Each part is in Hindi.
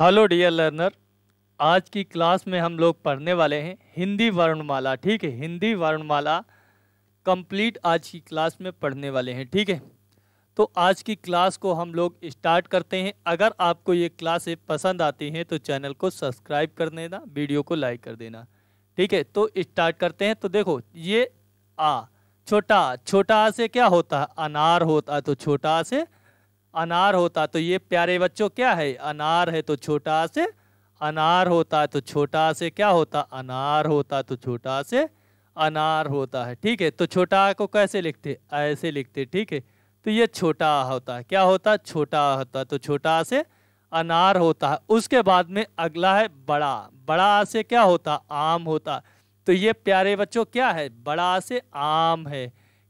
हेलो डियर लर्नर आज की क्लास में हम लोग पढ़ने वाले हैं हिंदी वर्णमाला ठीक है हिंदी वर्णमाला कंप्लीट आज की क्लास में पढ़ने वाले हैं ठीक है तो आज की क्लास को हम लोग स्टार्ट करते हैं अगर आपको ये क्लासें पसंद आती हैं तो चैनल को सब्सक्राइब कर देना वीडियो को लाइक कर देना ठीक है तो स्टार्ट करते हैं तो देखो ये आ छोटा छोटा आ से क्या होता है अनार होता है तो छोटा आ से अनार होता तो ये प्यारे बच्चों क्या है अनार है तो छोटा से अनार होता है तो छोटा से क्या होता अनार होता तो छोटा से अनार होता है ठीक है तो छोटा को कैसे लिखते ऐसे लिखते ठीक है तो ये छोटा होता है क्या होता छोटा होता तो छोटा से अनार होता है उसके बाद में अगला है बड़ा बड़ा से क्या होता आम होता तो ये प्यारे बच्चों क्या है बड़ा से आम है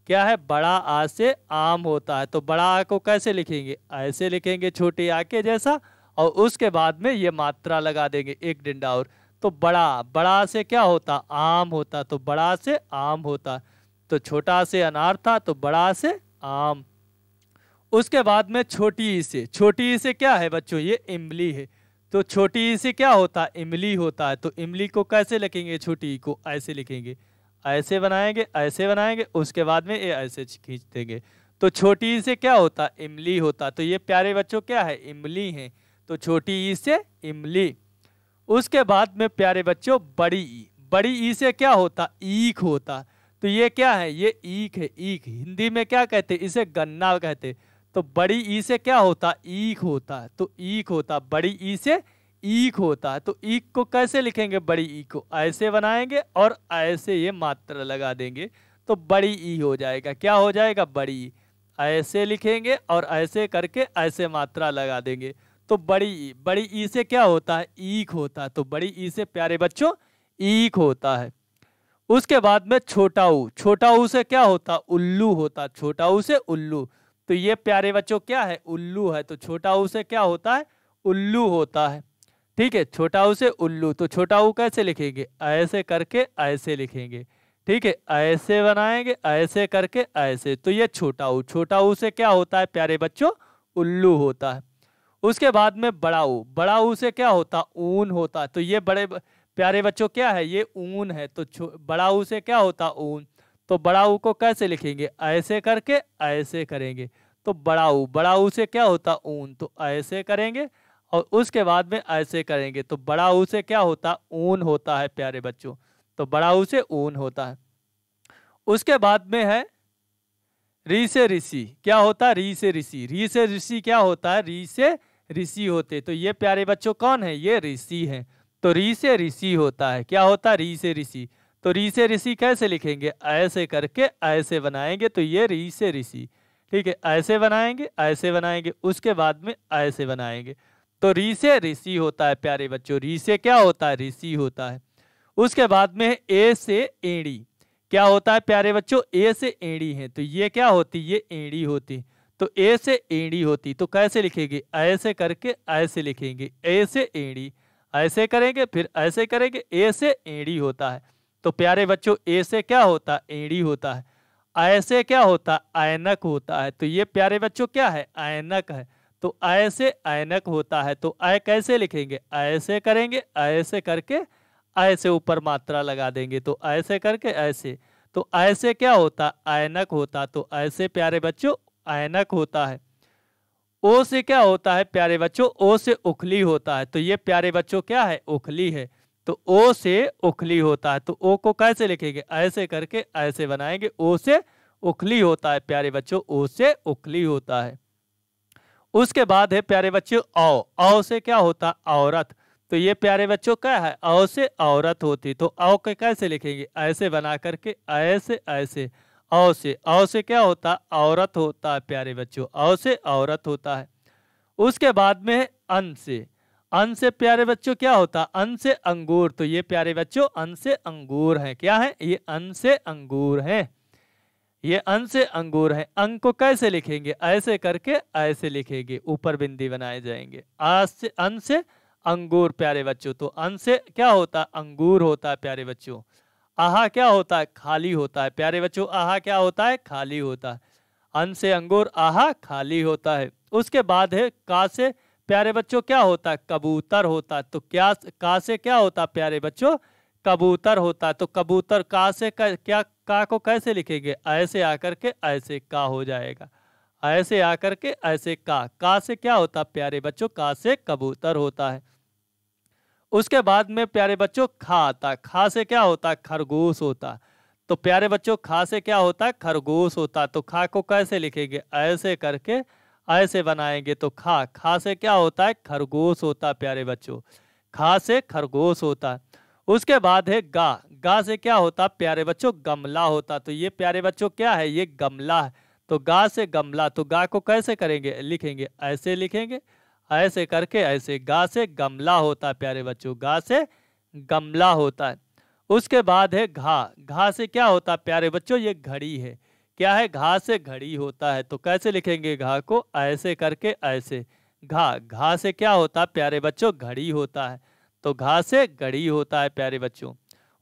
क्या है बड़ा आ से आम होता है तो बड़ा आ को कैसे लिखेंगे ऐसे लिखेंगे छोटे आ के जैसा और उसके बाद में ये मात्रा लगा देंगे एक डिंडा और तो बड़ा बड़ा से क्या होता आम होता तो बड़ा से आम होता तो छोटा से अनार था तो बड़ा से आम उसके बाद में छोटी से छोटी से क्या है बच्चों ये इमली है तो छोटी से क्या होता इमली होता है तो इमली को कैसे लिखेंगे छोटी को ऐसे लिखेंगे ऐसे बनाएंगे ऐसे बनाएंगे उसके बाद में ये ऐसे खींच देंगे तो छोटी ई से क्या होता इमली होता तो ये प्यारे बच्चों क्या है इमली है तो छोटी ई से इमली उसके बाद में प्यारे बच्चों बड़ी ई बड़ी ई से क्या होता ईख होता तो ये क्या है ये ईख है ईख हिंदी में क्या कहते इसे गन्ना कहते तो बड़ी ई से क्या होता ईख होता तो ईख होता बड़ी ई से ईक होता है तो ईक को कैसे लिखेंगे बड़ी ई को ऐसे बनाएंगे और ऐसे ये मात्रा लगा देंगे तो बड़ी ई हो जाएगा क्या हो जाएगा बड़ी ई ऐसे लिखेंगे और ऐसे करके ऐसे मात्रा लगा देंगे तो बड़ी ई बड़ी ई से क्या होता है ईक होता है तो बड़ी ई से प्यारे बच्चों ईक होता है उसके बाद में छोटा ऊ छोटा ऊ से क्या होता उल्लू होता छोटा ऊ से उल्लू तो ये प्यारे बच्चों क्या है उल्लू है तो छोटा ऊ से क्या होता है उल्लू होता है ठीक है छोटा ऊ से उल्लू तो छोटा ऊ कैसे लिखेंगे ऐसे करके ऐसे लिखेंगे ठीक है ऐसे बनाएंगे ऐसे करके ऐसे तो ये छोटा ऊ छोटा ऊ से क्या होता है प्यारे बच्चों उल्लू होता है उसके बाद में बड़ा ऊ बड़ा ऊ से क्या होता ऊन होता है तो ये बड़े प्यारे बच्चों क्या है ये ऊन है तो बड़ा ऊ से क्या होता ऊन तो बड़ा ऊ को कैसे लिखेंगे ऐसे करके ऐसे करेंगे तो बड़ा ऊ बड़ा ऊ से क्या होता ऊन तो ऐसे करेंगे और उसके बाद में ऐसे करेंगे तो बड़ा ऊ से क्या होता ऊन होता है प्यारे बच्चों तो बड़ा ऊ से ऊन होता है उसके बाद में है री से ऋषि क्या होता है री से ऋषि री से ऋषि क्या होता है री से ऋषि होते तो ये प्यारे बच्चों कौन है ये ऋषि है तो री से ऋषि होता है क्या होता है री से ऋषि तो री से ऋषि कैसे लिखेंगे ऐसे करके ऐसे बनाएंगे तो ये री से ऋषि ठीक है ऐसे बनाएंगे ऐसे बनाएंगे उसके बाद में ऐसे बनाएंगे तो री से ऋषि होता है प्यारे बच्चों रीसे क्या होता है ऋषि होता है उसके बाद में ए से एड़ी क्या होता है प्यारे बच्चों ए से एड़ी है तो ये क्या होती ये एड़ी होती तो ए से एड़ी होती तो कैसे लिखेंगे ऐसे करके ऐसे लिखेंगे ए से एड़ी ऐसे करेंगे फिर ऐसे करेंगे ए से एड़ी होता है तो प्यारे बच्चों ए से क्या होता है एड़ी होता है ऐसे क्या होता है होता है तो ये प्यारे बच्चों क्या है आयनक है तो ऐसे ऐनक आयनक होता है तो आय कैसे लिखेंगे ऐसे करेंगे ऐसे करके ऐसे ऊपर मात्रा लगा देंगे तो ऐसे करके ऐसे तो ऐसे क्या होता आयनक होता तो ऐसे प्यारे बच्चों आयनक होता है ओ से क्या होता है प्यारे बच्चों ओ से उखली होता है तो ये प्यारे बच्चों क्या है उखली है तो ओ से उखली होता है तो ओ को कैसे लिखेंगे ऐसे करके ऐसे बनाएंगे ओ से उखली होता है प्यारे बच्चों ओ से उखली होता है उसके बाद है प्यारे बच्चों औ औ से क्या होता औरत तो ये प्यारे बच्चों क्या है औ से औरत होती तो औ के कैसे लिखेंगे ऐसे बना करके ऐसे ऐसे औ से औ से क्या होता औरत होता है प्यारे बच्चों औ से औरत होता है उसके बाद में है अन से अन से प्यारे बच्चों क्या होता अन से अंगूर तो ये प्यारे बच्चों अन से अंगूर है क्या है ये अन से अंगूर है ये अन से अंगूर है अंग को कैसे लिखेंगे ऐसे करके ऐसे लिखेंगे ऊपर बिंदी बनाए जाएंगे आज से अन से अंगूर प्यारे बच्चों तो अन से क्या होता है अंगूर होता है प्यारे बच्चों आहा क्या होता है खाली होता है प्यारे बच्चों आहा क्या होता है खाली होता है अन से अंगूर आहा खाली होता है उसके बाद है का से प्यारे बच्चों क्या होता है कबूतर होता है तो क्या का से क्या होता है प्यारे बच्चों कबूतर होता है तो कबूतर का से क्या का को कैसे लिखेंगे ऐसे आकर के ऐसे का हो जाएगा ऐसे आकर के ऐसे का का से क्या होता प्यारे बच्चों का से कबूतर होता है उसके बाद में प्यारे बच्चों खा आता खा से क्या होता खरगोश होता तो प्यारे बच्चों खा से क्या होता खरगोश होता तो खा को कैसे लिखेंगे ऐसे करके ऐसे बनाएंगे तो खा खा से क्या होता है खरगोश होता प्यारे बच्चों खा से खरगोश होता है उसके बाद है गा गा से क्या होता प्यारे बच्चों गमला होता तो ये प्यारे बच्चों क्या है ये गमला है तो गा से गमला तो गा को कैसे करेंगे लिखेंगे ऐसे लिखेंगे ऐसे करके ऐसे गा से गमला होता है प्यारे बच्चों गा से गमला होता है उसके बाद है घा घा से क्या होता है प्यारे बच्चों ये घड़ी है क्या है घा से घड़ी होता है तो कैसे लिखेंगे घा को ऐसे करके ऐसे घा घा से क्या होता है प्यारे बच्चों घड़ी होता है तो घास से घड़ी होता है प्यारे बच्चों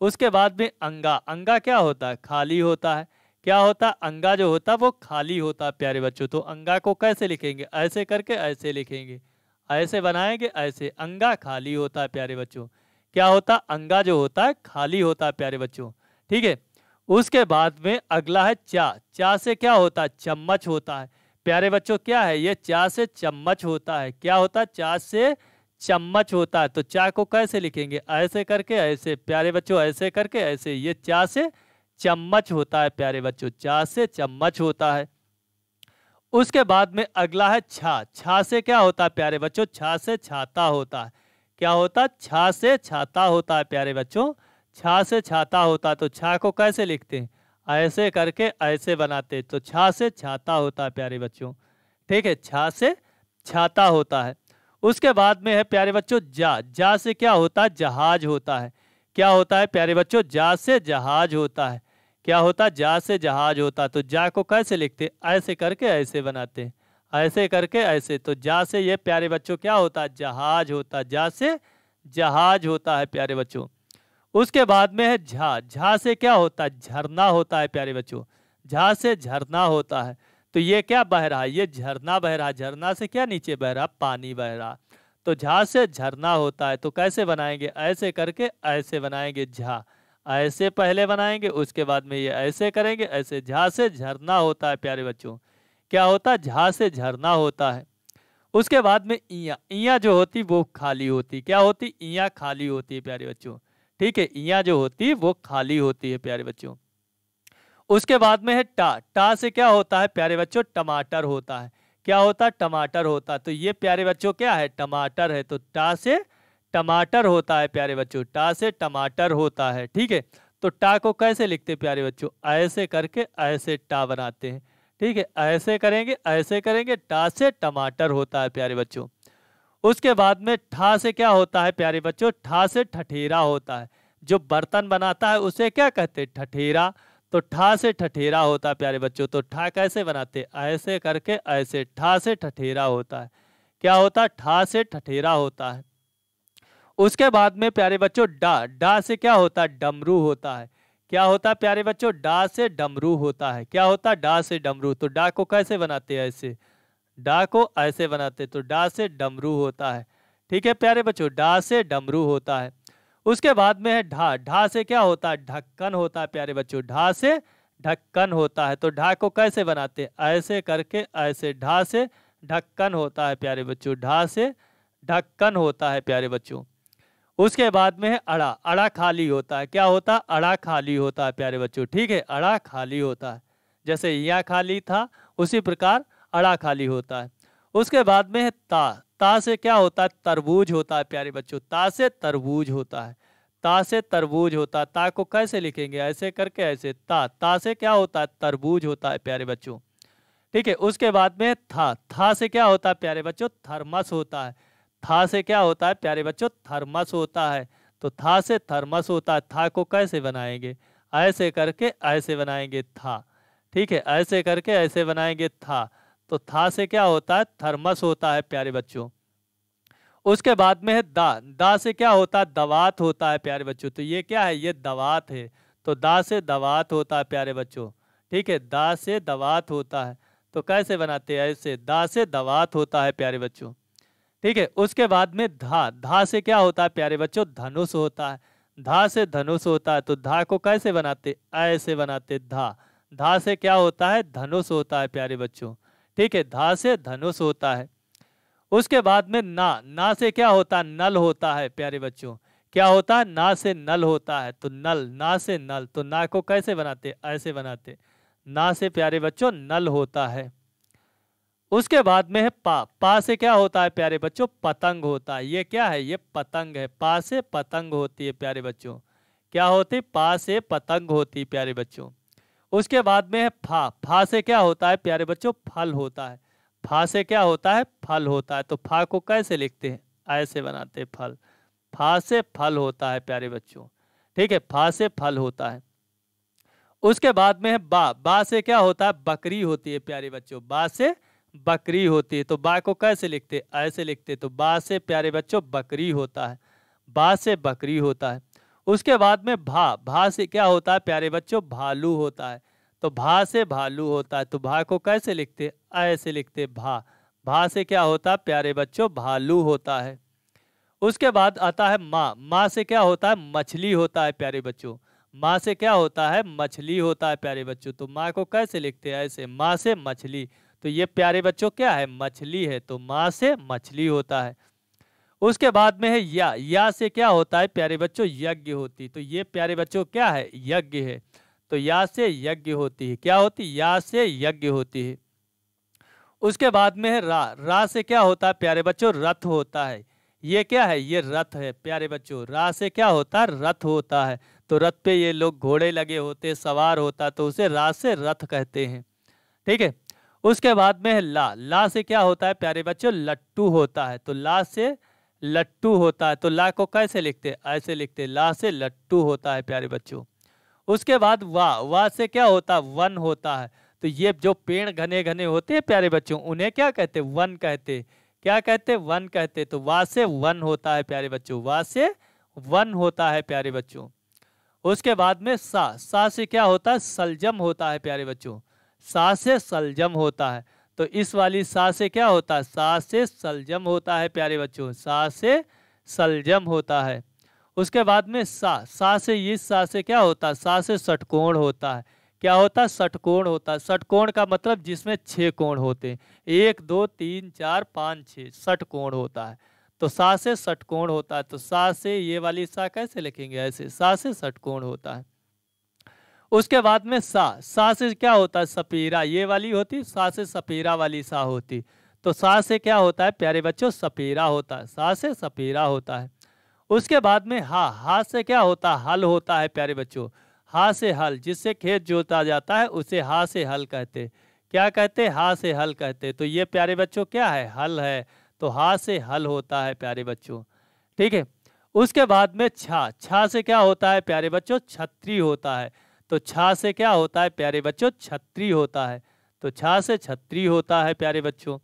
उसके बाद में अंगा अंगा क्या होता है खाली होता है क्या होता है अंगा जो होता है वो खाली होता है प्यारे बच्चों तो अंगा को कैसे लिखेंगे ऐसे करके ऐसे लिखेंगे ऐसे बनाएंगे ऐसे अंगा खाली होता है प्यारे बच्चों क्या होता अंगा जो होता है खाली होता है प्यारे बच्चों ठीक है उसके बाद में अगला है चा चा से क्या होता है चम्मच होता है प्यारे बच्चों क्या है ये चा से चम्मच होता है क्या होता है चा से चम्मच होता है तो चा को कैसे लिखेंगे ऐसे करके ऐसे प्यारे बच्चों ऐसे करके ऐसे ये चा से चम्मच होता है प्यारे बच्चों चा से चम्मच होता है उसके बाद में अगला है छा छा से क्या होता है प्यारे बच्चों छा से छाता होता है क्या होता है छा से छाता होता है प्यारे बच्चों छा से छाता होता है तो छा को कैसे लिखते हैं ऐसे करके ऐसे बनाते तो छा से छाता होता है प्यारे बच्चों ठीक है छा से छाता होता है उसके बाद में है प्यारे बच्चों जा जा से क्या होता है जहाज होता है क्या होता है प्यारे बच्चों जा से जहाज होता है क्या होता है जा से जहाज होता तो जा को कैसे लिखते ऐसे करके ऐसे बनाते ऐसे करके ऐसे तो जा से ये प्यारे बच्चों क्या होता जहाज होता जा से जहाज होता है प्यारे बच्चों उसके बाद में है झा झा से क्या होता है झरना होता है प्यारे बच्चों झा से झरना होता है तो ये क्या बह रहा है ये झरना बह रहा झरना से क्या नीचे बह रहा पानी बह रहा तो झा से झरना होता है तो कैसे बनाएंगे ऐसे करके ऐसे बनाएंगे झा ऐसे पहले बनाएंगे उसके बाद में ये ऐसे करेंगे ऐसे झा से झरना होता है प्यारे बच्चों क्या होता है झा से झरना होता है उसके बाद में इया इया जो होती वो खाली होती क्या होती इया खाली होती है प्यारे बच्चों ठीक है इया जो होती वो खाली होती है प्यारे बच्चों उसके बाद में है टा टा से क्या होता है प्यारे बच्चों टमाटर होता है क्या होता है टमाटर होता है तो ये प्यारे बच्चों क्या है टमाटर है तो टा से टमाटर होता है प्यारे बच्चों टा से टमाटर होता है ठीक है तो टा को कैसे लिखते प्यारे बच्चों ऐसे करके ऐसे टा बनाते हैं ठीक है ऐसे करेंगे ऐसे करेंगे टा से टमाटर होता है प्यारे बच्चों उसके बाद में ठा से क्या होता है प्यारे बच्चों ठा से ठठेरा होता है जो बर्तन बनाता है उसे क्या कहते हैं ठठेरा तो ठा से ठठेरा होता है प्यारे बच्चों तो ठा कैसे बनाते ऐसे करके ऐसे ठा से ठठेरा होता है क्या होता है ठा से ठठेरा होता है उसके बाद में प्यारे बच्चों डा डा से क्या होता है डमरू होता है क्या होता है प्यारे बच्चों डा से डमरू होता है क्या होता है डा से डमरू तो डा को कैसे बनाते हैं ऐसे डा को ऐसे बनाते तो डा से डमरू होता है ठीक है प्यारे बच्चों डा से डमरू होता है उसके बाद में है ढा ढा से क्या होता है ढक्कन होता है प्यारे बच्चों ढा से ढक्कन होता है तो ढा को कैसे बनाते ऐसे करके ऐसे ढा से ढक्कन होता है प्यारे बच्चों ढा से ढक्कन होता है प्यारे बच्चों उसके बाद में है अड़ा अड़ा खाली होता है क्या होता है अड़ा खाली होता है प्यारे बच्चों ठीक है अड़ा खाली होता है जैसे यहाँ खाली था उसी प्रकार अड़ा खाली होता है उसके बाद में है ता ता से क्या होता है तरबूज होता है प्यारे बच्चों ता से तरबूज होता है ता से तरबूज होता है ता को कैसे लिखेंगे ऐसे करके ऐसे ता ता से क्या होता है तरबूज होता है प्यारे बच्चों ठीक है उसके बाद में था था से क्या होता है प्यारे बच्चों थर्मस होता है था से क्या होता है प्यारे बच्चों थर्मस होता है तो था से थर्मस होता है था को कैसे बनाएंगे ऐसे करके ऐसे बनाएंगे था ठीक है ऐसे करके ऐसे बनाएंगे था तो था से क्या होता है थर्मस होता है प्यारे बच्चों उसके बाद में है दा दा से क्या होता है दवात होता है प्यारे बच्चों तो ये क्या है ये दवात है तो दा से दवात होता है प्यारे बच्चों ठीक है दा से दवात होता है तो कैसे बनाते हैं ऐसे दा से दवात होता है प्यारे बच्चों ठीक है उसके बाद में धा धा से क्या होता है प्यारे बच्चों धनुष होता है धा से धनुष होता है तो धा को कैसे बनाते ऐसे बनाते धा धा से क्या होता है धनुष होता है प्यारे बच्चों ठीक है धा से धनुष होता है उसके बाद में ना ना से क्या होता है नल होता है प्यारे बच्चों क्या होता है ना से नल होता है तो नल ना से नल तो ना को कैसे बनाते ऐसे बनाते ना से प्यारे बच्चों नल होता है उसके बाद में है पा पा से क्या होता है प्यारे बच्चों पतंग होता है ये क्या है ये पतंग है पा से पतंग होती है प्यारे बच्चों क्या होती पा से पतंग होती प्यारे बच्चों उसके बाद में है फा फा से क्या होता है प्यारे बच्चों फल होता है फा से क्या होता है फल होता है तो फा को कैसे लिखते हैं ऐसे बनाते हैं फल फा से फल होता है प्यारे बच्चों ठीक है फा से फल होता है उसके बाद में है बा बा से क्या होता है बकरी होती है प्यारे बच्चों बा से बकरी होती है तो बा को कैसे लिखते ऐसे लिखते तो बा से प्यारे बच्चों बकरी होता है बा से बकरी होता है उसके बाद में भा भा से क्या होता है प्यारे बच्चों भालू होता है तो भा से भालू होता है तो भा को कैसे लिखते ऐसे लिखते भा भा से क्या होता है प्यारे बच्चों भालू होता है उसके बाद आता है माँ माँ से क्या होता है मछली होता है प्यारे बच्चों माँ से क्या होता है मछली होता है प्यारे बच्चों तो माँ को कैसे लिखते हैं ऐसे माँ से मछली तो ये प्यारे बच्चों क्या है मछली है तो माँ से मछली होता है उसके बाद में है या या से क्या होता है प्यारे बच्चों यज्ञ होती तो ये प्यारे बच्चों क्या है यज्ञ है तो या से यज्ञ होती है क्या होती या से यज्ञ होती है उसके बाद में है रा रा से क्या होता है प्यारे बच्चों रथ होता है ये क्या है ये रथ है प्यारे बच्चों रा से क्या होता है रथ होता है तो रथ पे ये लोग घोड़े लगे होते सवार होता तो उसे रा से रथ कहते हैं ठीक है उसके बाद में है ला ला से क्या होता है प्यारे बच्चों लट्टू होता है तो ला से लट्टू होता है तो ला को कैसे लिखते ऐसे लिखते ला से लट्टू होता है प्यारे बच्चों उसके बाद वाह वाह से क्या होता वन होता है तो ये जो पेड़ घने घने होते हैं प्यारे बच्चों उन्हें क्या कहते वन कहते क्या कहते वन कहते तो वाह से वन होता है प्यारे बच्चों वाह से वन होता है प्यारे बच्चों उसके बाद में सा सा से क्या होता है सलजम होता है प्यारे बच्चों सा से सलजम होता है तो इस वाली सा से क्या होता है सा से सलजम होता है प्यारे बच्चों सा से सलजम होता है उसके बाद में सा सा से ये सा से क्या होता है सा से षटकोण होता है क्या होता है षटकोण होता है षटकोण का मतलब जिसमें छः कोण होते हैं एक दो तीन चार पाँच छः षटकोण होता है तो सा से षटकोण होता है तो सा से ये वाली सा कैसे लिखेंगे ऐसे सा से षटकोण होता है उसके बाद में सा सा से क्या होता है सपीरा ये वाली होती सा से सपीरा वाली सा होती तो सा से क्या होता है प्यारे बच्चों सपीरा होता है सा से सपीरा होता है उसके बाद में हा हा से क्या होता हल होता है प्यारे बच्चों हा से हल जिससे खेत जोता जाता है उसे हा से हल कहते क्या कहते हा से हल कहते तो ये प्यारे बच्चों क्या है हल है तो हा से हल होता है प्यारे बच्चों ठीक है उसके बाद में छा छा से क्या होता है प्यारे बच्चों छत्री होता है तो छा से क्या होता है प्यारे बच्चों छत्री होता है तो छा से छत्री होता है प्यारे बच्चों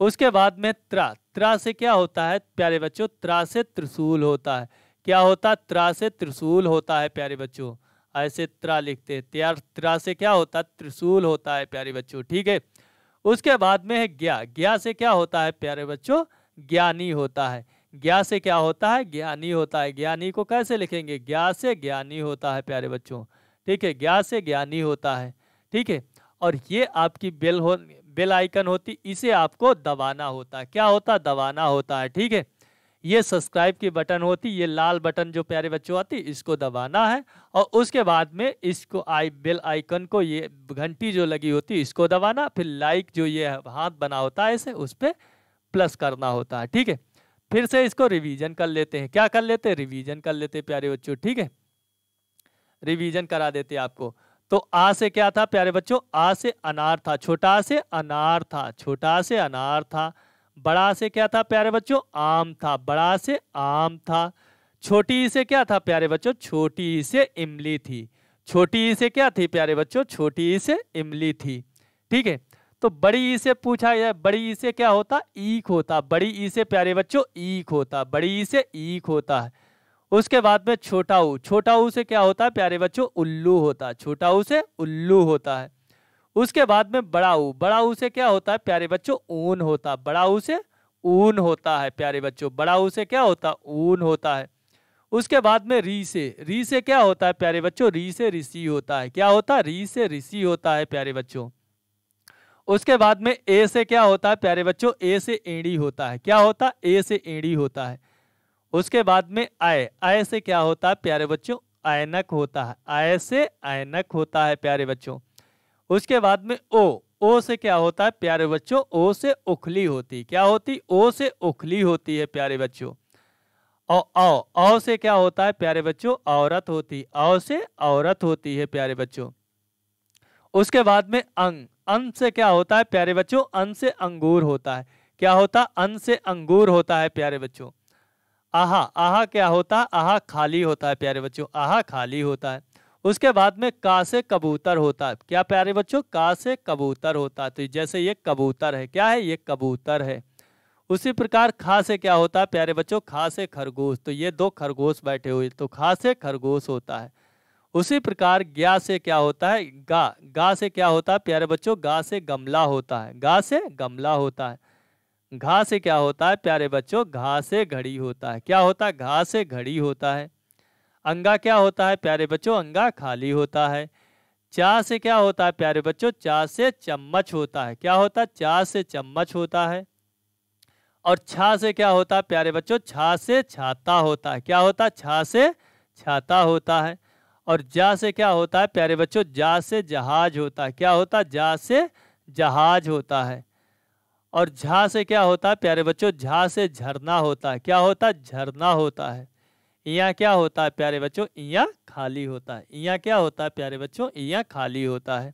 उसके बाद में त्रा त्रा से क्या होता है प्यारे बच्चों त्रा से त्रिशूल होता है क्या होता है त्रा से त्रिशूल होता है प्यारे बच्चों ऐसे त्रा लिखते हैं त्यार त्रा से क्या होता है त्रिशूल होता है प्यारे बच्चों ठीक है उसके बाद में है ज्ञा ज्ञा से क्या होता है प्यारे बच्चों ज्ञानी होता है ज्ञा से क्या होता है ज्ञानी होता है ज्ञानी को कैसे लिखेंगे ज्ञा से ज्ञानी होता है प्यारे बच्चों ठीक है ज्ञा से ज्ञानी होता है ठीक है और ये आपकी बेल हो बेल आइकन होती इसे आपको दबाना होता है क्या होता दबाना होता है ठीक है ये सब्सक्राइब की बटन होती ये लाल बटन जो प्यारे बच्चों आती इसको दबाना है और उसके बाद में इसको आई बेल आइकन को ये घंटी जो लगी होती इसको दबाना फिर लाइक जो ये हाथ बना होता है इसे उस पर प्लस करना होता है ठीक है फिर से इसको रिवीजन कर लेते हैं क्या कर लेते हैं रिवीजन कर लेते हैं प्यारे बच्चों ठीक है रिवीजन करा देते आपको तो आ से क्या था प्यारे बच्चों आ से अनार था छोटा से अनार था छोटा से अनार था बड़ा से क्या था प्यारे बच्चों आम था बड़ा से आम था छोटी से क्या था प्यारे बच्चों छोटी से इमली थी छोटी से क्या थी प्यारे बच्चों छोटी से इमली थी ठीक है तो बड़ी से पूछा गया बड़ी से क्या होता ईख होता बड़ी से प्यारे बच्चों ईख होता बड़ी से ईख होता है उसके बाद में छोटा ऊ छोटा ऊ से क्या होता है प्यारे बच्चों उल्लू होता है छोटा ऊ से उल्लू होता है उसके बाद में बड़ा ऊ बड़ा ऊ से क्या होता है प्यारे बच्चों ऊन होता है बड़ा ऊ से ऊन होता है प्यारे बच्चों बड़ा ऊ से क्या होता है ऊन होता है उसके बाद में री से री से क्या होता है प्यारे बच्चों री से ऋषि होता है क्या होता है री से ऋषि होता है प्यारे बच्चों उसके बाद में ए से क्या होता है प्यारे बच्चों ए से एड़ी होता है क्या होता है ए से एड़ी होता है उसके बाद में आय आय से क्या होता है प्यारे बच्चों आयनक होता है आय से आयनक होता है प्यारे बच्चों उसके बाद में ओ ओ से क्या होता है प्यारे बच्चों ओ से उखली होती क्या होती ओ से उखली होती है प्यारे बच्चों और औ औ से क्या होता है प्यारे बच्चों औरत होती औ से औरत होती है प्यारे बच्चों उसके बाद में अंग अंग से क्या होता है प्यारे बच्चों अंग से अंगूर होता है क्या होता है अंग से अंगूर होता है प्यारे बच्चों आहा आहा क्या होता है आहा खाली होता है प्यारे बच्चों आहा खाली होता है उसके बाद में का से कबूतर होता है क्या प्यारे बच्चों का से कबूतर होता है तो जैसे ये कबूतर है क्या है ये कबूतर है उसी प्रकार खा से क्या होता है प्यारे बच्चों खा से खरगोश तो ये दो खरगोश बैठे हुए तो खा से खरगोश होता है उसी प्रकार ग्या से क्या होता है गा गा से क्या होता है प्यारे बच्चों गा से गमला होता है गा से गमला होता है घा से क्या होता है प्यारे बच्चों घा से घड़ी होता है क्या होता है घा से घड़ी होता है अंगा क्या होता है प्यारे बच्चों अंगा खाली होता है चा से क्या होता है प्यारे बच्चों चा से चम्मच होता है क्या होता है चा से चम्मच होता है और छा से क्या होता है प्यारे बच्चों छा से छाता होता है क्या होता है छा से छाता होता है और जा से क्या होता है प्यारे बच्चों जा से जहाज होता है क्या होता है जा से जहाज होता है और झा से क्या होता है प्यारे बच्चों झा से झरना होता है क्या होता है झरना होता है ईया क्या होता है प्यारे बच्चों इया खाली होता है ईया क्या होता है प्यारे बच्चों ईया खाली होता है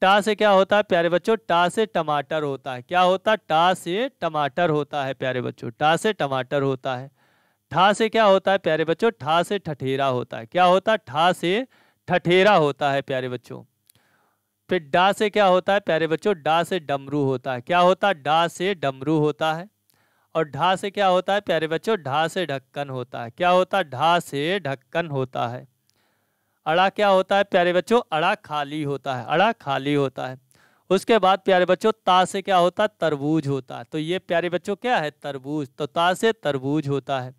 टा से क्या होता है प्यारे बच्चों टा से टमाटर होता है क्या होता है टा से टमाटर होता है प्यारे बच्चों टा से टमाटर होता है ठा से क्या होता है प्यारे बच्चों ठा से ठठेरा होता है क्या होता है ठा से ठठेरा होता है प्यारे बच्चों फिर डा से क्या होता है प्यारे बच्चों डा से डमरू होता है क्या होता है डा से डमरू होता है और ढा से क्या होता है प्यारे बच्चों ढा से ढक्कन होता है क्या होता है ढा से ढक्कन होता है अड़ा क्या होता है प्यारे बच्चों अड़ा खाली होता है अड़ा खाली होता है उसके बाद प्यारे बच्चों ता से क्या होता है तरबूज होता है तो ये प्यारे बच्चों क्या है तरबूज तो ता से तरबूज होता है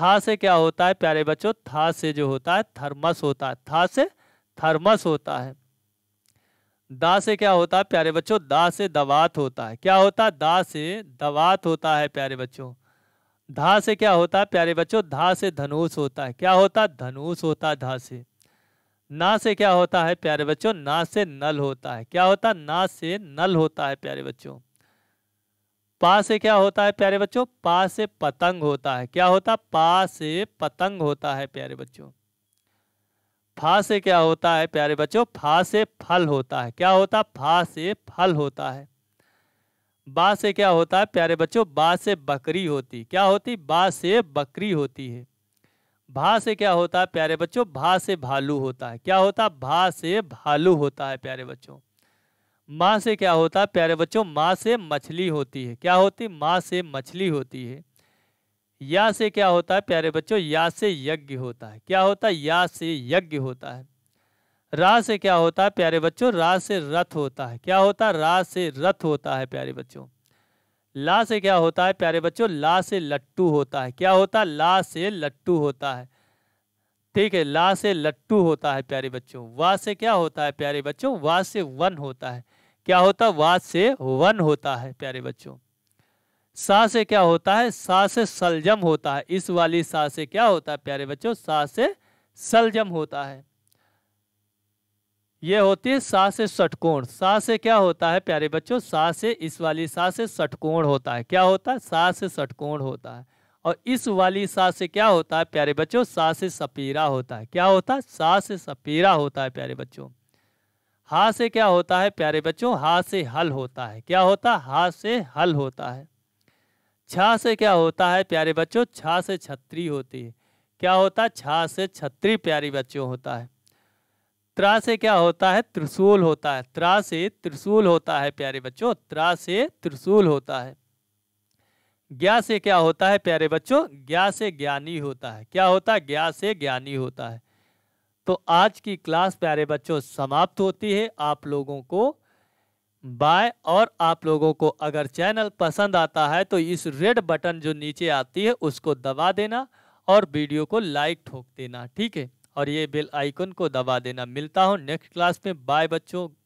था से क्या होता है प्यारे बच्चों था से जो होता है थर्मस होता है था से थर्मस होता है दा से क्या होता है प्यारे बच्चों दा से दवात होता है क्या होता है दा से दवात होता है प्यारे बच्चों धा से क्या होता है प्यारे बच्चों धा से धनुष होता है क्या होता है धनुष होता है धा से ना से क्या होता है प्यारे बच्चों ना से नल होता है क्या होता है ना से नल होता है प्यारे बच्चों पा से क्या होता है प्यारे बच्चों पा से पतंग होता है क्या होता है पा से पतंग होता है प्यारे बच्चों फा से क्या होता है प्यारे बच्चों फा से फल होता है क्या होता फा से फल होता है बा से क्या होता है प्यारे बच्चों बा से बकरी होती क्या होती बा से बकरी होती है भा से क्या होता है प्यारे बच्चों भा से भालू होता है क्या होता भा से भालू होता है प्यारे बच्चों माँ से क्या होता है प्यारे बच्चों माँ से मछली होती है क्या होती माँ से मछली होती है या से क्या होता है प्यारे बच्चों या से यज्ञ होता है क्या होता है या से यज्ञ होता है रा से क्या होता है प्यारे बच्चों रा से रथ होता है क्या होता है रा से रथ होता है प्यारे बच्चों ला से क्या होता है प्यारे बच्चों ला से लट्टू होता है क्या होता है ला से लट्टू होता है ठीक है ला से लट्टू होता है प्यारे बच्चों वा से क्या होता है प्यारे बच्चों वा से वन होता है क्या होता है वा से वन होता है प्यारे बच्चों सा से क्या होता है सा से सलजम होता है इस वाली सा से क्या होता है प्यारे बच्चों सा से सलजम होता है यह होती है सा से षटकोण सा से क्या होता है प्यारे बच्चों सा से इस वाली सा से षटकोण होता है क्या होता है सा से षटकोण होता है और इस वाली सा से क्या होता है प्यारे बच्चों सा से सपीरा होता है क्या होता है सा से सपीरा होता है प्यारे बच्चों हा से क्या होता है प्यारे बच्चों हा से हल होता है क्या होता है हा से हल होता है छा से क्या होता है प्यारे बच्चों छा से छत्री होती है क्या होता है छा से छत्री प्यारे बच्चों होता है त्रा से क्या होता है त्रिशूल होता है त्रा से त्रिशूल होता है प्यारे बच्चों त्रा से त्रिशूल होता है ज्ञा से क्या होता है प्यारे बच्चों ज्ञा से ज्ञानी होता है क्या होता है ज्ञा से ज्ञानी होता है तो आज की क्लास प्यारे बच्चों समाप्त होती है आप लोगों को बाय और आप लोगों को अगर चैनल पसंद आता है तो इस रेड बटन जो नीचे आती है उसको दबा देना और वीडियो को लाइक ठोक देना ठीक है और ये बेल आइकन को दबा देना मिलता हूँ नेक्स्ट क्लास में बाय बच्चों